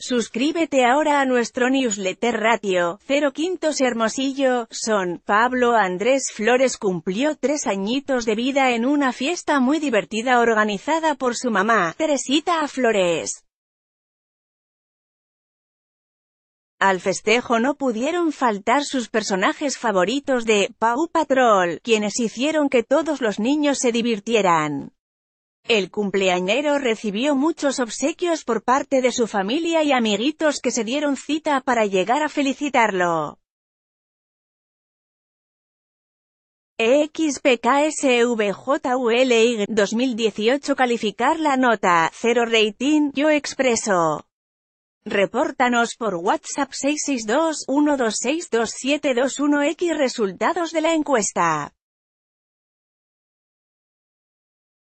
Suscríbete ahora a nuestro newsletter Ratio, 0 Quintos Hermosillo, Son, Pablo Andrés Flores cumplió tres añitos de vida en una fiesta muy divertida organizada por su mamá, Teresita Flores. Al festejo no pudieron faltar sus personajes favoritos de Pau Patrol, quienes hicieron que todos los niños se divirtieran. El cumpleañero recibió muchos obsequios por parte de su familia y amiguitos que se dieron cita para llegar a felicitarlo. EXPKSVJULY 2018 Calificar la nota, 0 rating, yo expreso. Repórtanos por WhatsApp 662 126 x Resultados de la encuesta.